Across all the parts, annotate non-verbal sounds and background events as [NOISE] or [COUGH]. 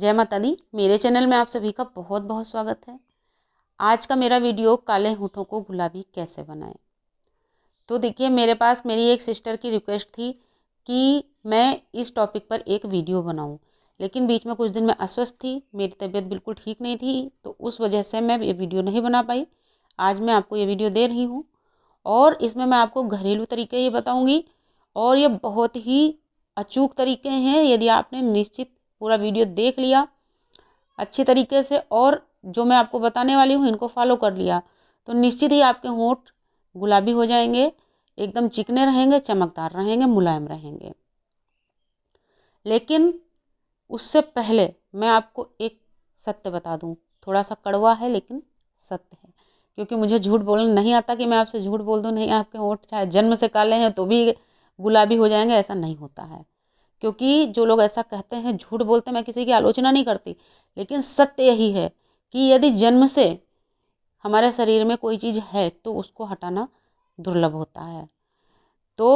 जय माता दी मेरे चैनल में आप सभी का बहुत बहुत स्वागत है आज का मेरा वीडियो काले होठों को गुलाबी कैसे बनाएं तो देखिए मेरे पास मेरी एक सिस्टर की रिक्वेस्ट थी कि मैं इस टॉपिक पर एक वीडियो बनाऊं लेकिन बीच में कुछ दिन मैं अस्वस्थ थी मेरी तबीयत बिल्कुल ठीक नहीं थी तो उस वजह से मैं ये वीडियो नहीं बना पाई आज मैं आपको ये वीडियो दे रही हूँ और इसमें मैं आपको घरेलू तरीके ये बताऊँगी और ये बहुत ही अचूक तरीके हैं यदि आपने निश्चित पूरा वीडियो देख लिया अच्छे तरीके से और जो मैं आपको बताने वाली हूँ इनको फॉलो कर लिया तो निश्चित ही आपके होंठ गुलाबी हो जाएंगे एकदम चिकने रहेंगे चमकदार रहेंगे मुलायम रहेंगे लेकिन उससे पहले मैं आपको एक सत्य बता दूँ थोड़ा सा कड़वा है लेकिन सत्य है क्योंकि मुझे झूठ बोलना नहीं आता कि मैं आपसे झूठ बोल दूँ नहीं आपके होंठ चाहे जन्म से काले हैं तो भी गुलाबी हो जाएंगे ऐसा नहीं होता है क्योंकि जो लोग ऐसा कहते हैं झूठ बोलते मैं किसी की आलोचना नहीं करती लेकिन सत्य यही है कि यदि जन्म से हमारे शरीर में कोई चीज़ है तो उसको हटाना दुर्लभ होता है तो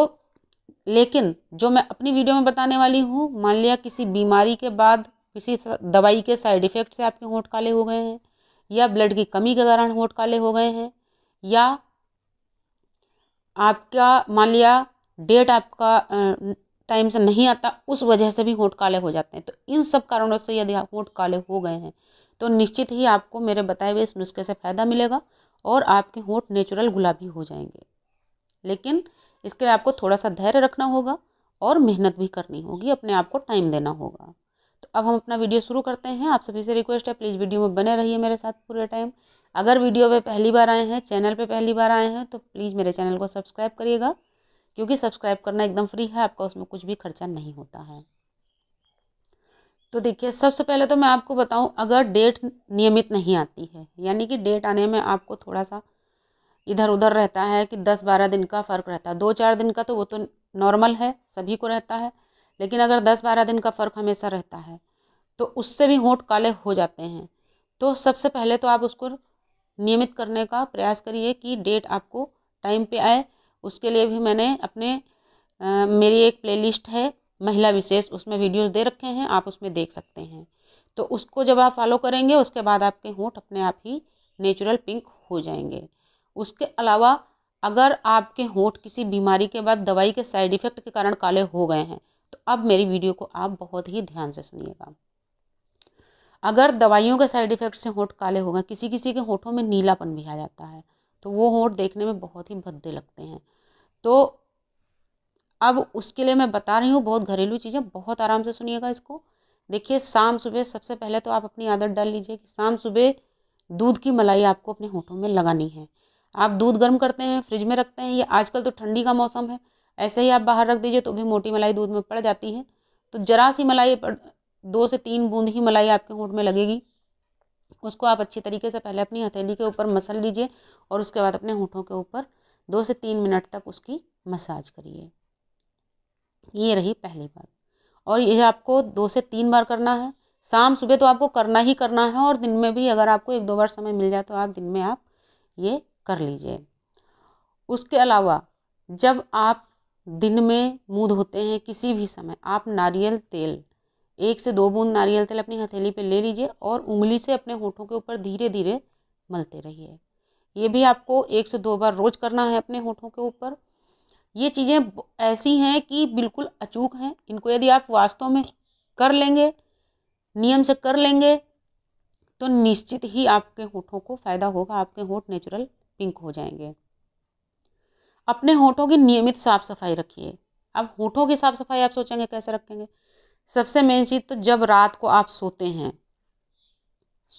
लेकिन जो मैं अपनी वीडियो में बताने वाली हूँ मान लिया किसी बीमारी के बाद किसी दवाई के साइड इफ़ेक्ट से आपके होंठ काले हो गए हैं या ब्लड की कमी के कारण होंठ काले हो गए हैं या आपका मान लिया डेट आपका टाइम से नहीं आता उस वजह से भी होंठ काले हो जाते हैं तो इन सब कारणों से यदि आप होंठ काले हो गए हैं तो निश्चित ही आपको मेरे बताए हुए इस नुस्खे से फ़ायदा मिलेगा और आपके होंठ नेचुरल गुलाबी हो जाएंगे लेकिन इसके लिए आपको थोड़ा सा धैर्य रखना होगा और मेहनत भी करनी होगी अपने आप को टाइम देना होगा तो अब हम अपना वीडियो शुरू करते हैं आप सभी से रिक्वेस्ट है प्लीज़ वीडियो में बने रहिए मेरे साथ पूरे टाइम अगर वीडियो पे पहली बार आए हैं चैनल पे पहली बार आए हैं तो प्लीज़ मेरे चैनल को सब्सक्राइब करिएगा क्योंकि सब्सक्राइब करना एकदम फ्री है आपका उसमें कुछ भी खर्चा नहीं होता है तो देखिए सबसे पहले तो मैं आपको बताऊं अगर डेट नियमित नहीं आती है यानी कि डेट आने में आपको थोड़ा सा इधर उधर रहता है कि दस बारह दिन का फ़र्क रहता है दो चार दिन का तो वो तो नॉर्मल है सभी को रहता है लेकिन अगर दस बारह दिन का फ़र्क हमेशा रहता है तो उससे भी होंठ काले हो जाते हैं तो सबसे पहले तो आप उसको नियमित करने का प्रयास करिए कि डेट आपको टाइम पे आए उसके लिए भी मैंने अपने आ, मेरी एक प्लेलिस्ट है महिला विशेष उसमें वीडियोस दे रखे हैं आप उसमें देख सकते हैं तो उसको जब आप फॉलो करेंगे उसके बाद आपके होंठ अपने आप ही नेचुरल पिंक हो जाएंगे उसके अलावा अगर आपके होंठ किसी बीमारी के बाद दवाई के साइड इफ़ेक्ट के कारण काले हो गए हैं तो अब मेरी वीडियो को आप बहुत ही ध्यान से सुनिएगा अगर दवाइयों के साइड इफ़ेक्ट से होंठ काले हो गए किसी किसी के होठों में नीलापन भी आ जाता है तो वो होंठ देखने में बहुत ही भद्दे लगते हैं तो अब उसके लिए मैं बता रही हूँ बहुत घरेलू चीज़ें बहुत आराम से सुनिएगा इसको देखिए शाम सुबह सबसे पहले तो आप अपनी आदत डाल लीजिए कि शाम सुबह दूध की मलाई आपको अपने होठों में लगानी है आप दूध गर्म करते हैं फ्रिज में रखते हैं ये आजकल तो ठंडी का मौसम है ऐसे ही आप बाहर रख दीजिए तो भी मोटी मलाई दूध में पड़ जाती है तो जरा सी मलाई दो से तीन बूंद ही मलाई आपके होंठ में लगेगी उसको आप अच्छी तरीके से पहले अपनी हथेली के ऊपर मसल लीजिए और उसके बाद अपने होठों के ऊपर दो से तीन मिनट तक उसकी मसाज करिए ये रही पहली बात और ये आपको दो से तीन बार करना है शाम सुबह तो आपको करना ही करना है और दिन में भी अगर आपको एक दो बार समय मिल जाए तो आप दिन में आप ये कर लीजिए उसके अलावा जब आप दिन में मूड होते हैं किसी भी समय आप नारियल तेल एक से दो बूंद नारियल तेल अपनी हथेली पे ले लीजिए और उंगली से अपने होठों के ऊपर धीरे धीरे मलते रहिए ये भी आपको एक से दो बार रोज करना है अपने होठों के ऊपर ये चीज़ें ऐसी हैं कि बिल्कुल अचूक हैं इनको यदि आप वास्तव में कर लेंगे नियम से कर लेंगे तो निश्चित ही आपके होठों को फ़ायदा होगा आपके होठ नेचुरल पिंक हो जाएंगे अपने होठों की नियमित साफ़ सफाई रखिए अब होठों की साफ़ सफाई आप सोचेंगे कैसे रखेंगे सबसे मेन चीज़ तो जब रात को आप सोते हैं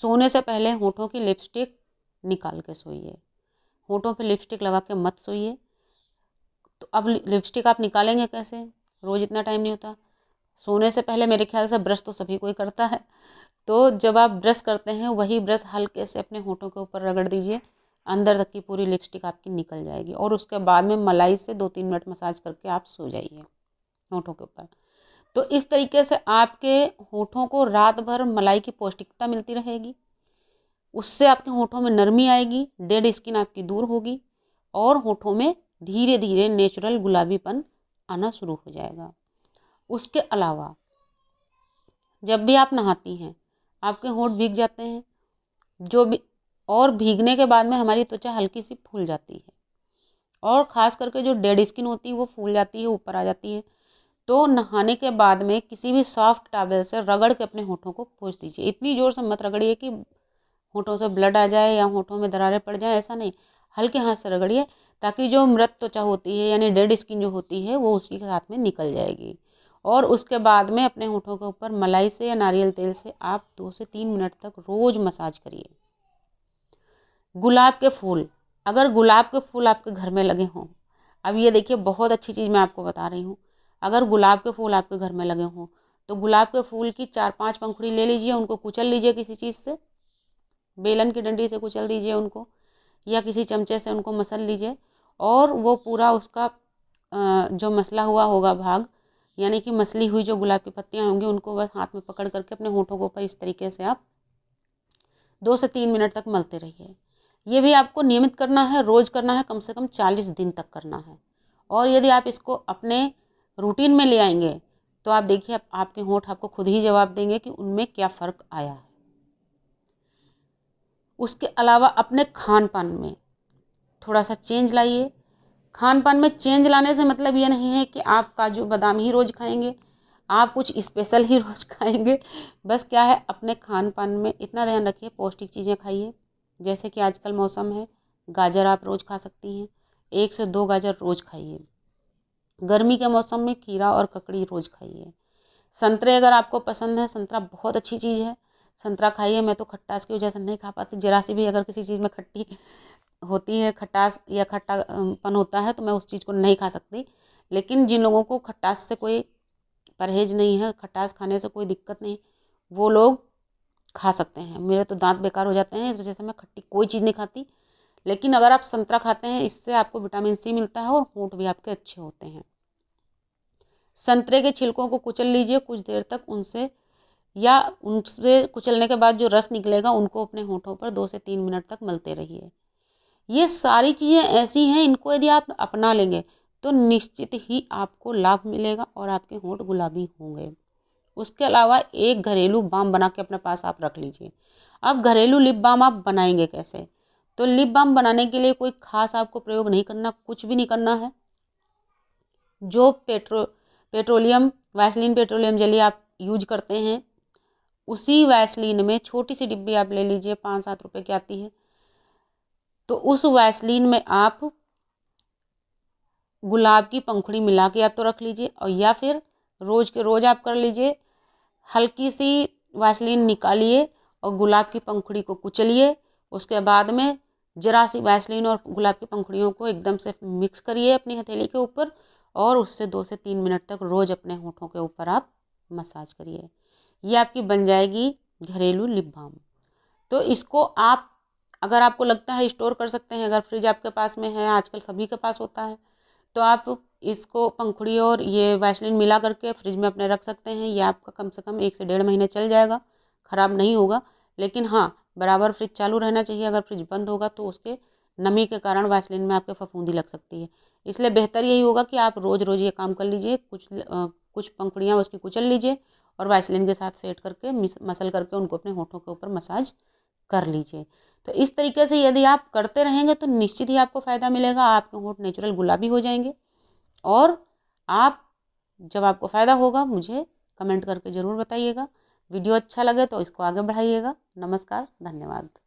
सोने से पहले होठों की लिपस्टिक निकाल के सोइए होठों पे लिपस्टिक लगा के मत सोइए तो अब लिपस्टिक आप निकालेंगे कैसे रोज़ इतना टाइम नहीं होता सोने से पहले मेरे ख्याल से ब्रश तो सभी कोई करता है तो जब आप ब्रश करते हैं वही ब्रश हल्के से अपने होठों के ऊपर रगड़ दीजिए अंदर तक की पूरी लिपस्टिक आपकी निकल जाएगी और उसके बाद में मलाई से दो तीन मिनट मसाज करके आप सो जाइए होठों के ऊपर तो इस तरीके से आपके होठों को रात भर मलाई की पौष्टिकता मिलती रहेगी उससे आपके होठों में नरमी आएगी डेड स्किन आपकी दूर होगी और होठों में धीरे धीरे नेचुरल गुलाबीपन आना शुरू हो जाएगा उसके अलावा जब भी आप नहाती हैं आपके होठ भीग जाते हैं जो भी और भीगने के बाद में हमारी त्वचा हल्की सी फूल जाती है और ख़ास करके जो डेड स्किन होती है वो फूल जाती है ऊपर आ जाती है तो नहाने के बाद में किसी भी सॉफ्ट टावल से रगड़ के अपने होठों को पोछ दीजिए इतनी ज़ोर से मत रगड़िए कि होठों से ब्लड आ जाए या होठों में दरारें पड़ जाएँ ऐसा नहीं हल्के हाथ से रगड़िए ताकि जो मृत त्वचा होती है यानी डेड स्किन जो होती है वो उसी के साथ में निकल जाएगी और उसके बाद में अपने होठों के ऊपर मलाई से या नारियल तेल से आप दो से तीन मिनट तक रोज़ मसाज करिए गुलाब के फूल अगर गुलाब के फूल आपके घर में लगे हों अब ये देखिए बहुत अच्छी चीज़ मैं आपको बता रही हूँ अगर गुलाब के फूल आपके घर में लगे हों तो गुलाब के फूल की चार पांच पंखुड़ी ले लीजिए उनको कुचल लीजिए किसी चीज़ से बेलन की डंडी से कुचल दीजिए उनको या किसी चमचे से उनको मसल लीजिए और वो पूरा उसका जो मसला हुआ होगा भाग यानी कि मसली हुई जो गुलाब की पत्तियाँ होंगी उनको बस हाथ में पकड़ करके अपने होठों के ऊपर इस तरीके से आप दो से तीन मिनट तक मलते रहिए ये भी आपको नियमित करना है रोज़ करना है कम से कम चालीस दिन तक करना है और यदि आप इसको अपने रूटीन में ले आएंगे तो आप देखिए आप, आपके होठ आपको खुद ही जवाब देंगे कि उनमें क्या फ़र्क आया है उसके अलावा अपने खान पान में थोड़ा सा चेंज लाइए खान पान में चेंज लाने से मतलब ये नहीं है कि आप काजू बादाम ही रोज़ खाएंगे आप कुछ स्पेशल ही रोज़ [LAUGHS] खाएंगे बस क्या है अपने खान पान में इतना ध्यान रखिए पौष्टिक चीज़ें खाइए जैसे कि आजकल मौसम है गाजर आप रोज़ खा सकती हैं एक से दो गाजर रोज़ खाइए गर्मी के मौसम में खीरा और ककड़ी रोज़ खाइए संतरे अगर आपको पसंद है संतरा बहुत अच्छी चीज़ है संतरा खाइए मैं तो खट्टास की वजह से नहीं खा पाती जरा सी भी अगर किसी चीज़ में खट्टी होती है खट्टास या खट्टापन होता है तो मैं उस चीज़ को नहीं खा सकती लेकिन जिन लोगों को खट्टास से कोई परहेज नहीं है खट्टास खाने से कोई दिक्कत नहीं वो लोग खा सकते हैं मेरे तो दांत बेकार हो जाते हैं इस वजह से मैं खट्टी कोई चीज़ नहीं खाती लेकिन अगर आप संतरा खाते हैं इससे आपको विटामिन सी मिलता है और होंठ भी आपके अच्छे होते हैं संतरे के छिलकों को कुचल लीजिए कुछ देर तक उनसे या उनसे कुचलने के बाद जो रस निकलेगा उनको अपने होठों पर दो से तीन मिनट तक मलते रहिए ये सारी चीज़ें ऐसी हैं इनको यदि आप अपना लेंगे तो निश्चित ही आपको लाभ मिलेगा और आपके होंठ गुलाबी होंगे उसके अलावा एक घरेलू बाम बना के अपने पास आप रख लीजिए अब घरेलू लिप बाम आप बनाएंगे कैसे तो लिप बाम बनाने के लिए कोई खास आपको प्रयोग नहीं करना कुछ भी नहीं करना है जो पेट्रो पेट्रोलियम वैसलिन पेट्रोलियम जली आप यूज करते हैं उसी वैसलिन में छोटी सी डिब्बी आप ले लीजिए पाँच सात रुपये की आती है तो उस वैसलिन में आप गुलाब की पंखुड़ी मिला के या तो रख लीजिए और या फिर रोज़ के रोज़ आप कर लीजिए हल्की सी वैसलिन निकालिए और गुलाब की पंखुड़ी को कुचलिए उसके बाद में जरा सी वैसलिन और गुलाब की पंखुड़ियों को एकदम से मिक्स करिए अपनी हथेली के ऊपर और उससे दो से तीन मिनट तक रोज़ अपने होठों के ऊपर आप मसाज करिए ये आपकी बन जाएगी घरेलू लिप बाम तो इसको आप अगर आपको लगता है स्टोर कर सकते हैं अगर फ्रिज आपके पास में है आजकल सभी के पास होता है तो आप इसको पंखुड़ी और ये वैसलिन मिला करके फ्रिज में अपने रख सकते हैं ये आपका कम से कम एक से डेढ़ महीने चल जाएगा ख़राब नहीं होगा लेकिन हाँ बराबर फ्रिज चालू रहना चाहिए अगर फ्रिज बंद होगा तो उसके नमी के कारण वैसलिन में आपके फफूंदी लग सकती है इसलिए बेहतर यही होगा कि आप रोज़ रोज़ ये काम कर लीजिए कुछ आ, कुछ पंखुड़ियाँ उसकी कुचल लीजिए और वैसलिन के साथ फेट करके मिस मसल करके उनको अपने होठों के ऊपर मसाज कर लीजिए तो इस तरीके से यदि आप करते रहेंगे तो निश्चित ही आपको फ़ायदा मिलेगा आपके होठ नेचुरल गुलाबी हो जाएंगे और आप जब आपको फ़ायदा होगा मुझे कमेंट करके ज़रूर बताइएगा वीडियो अच्छा लगे तो इसको आगे बढ़ाइएगा नमस्कार धन्यवाद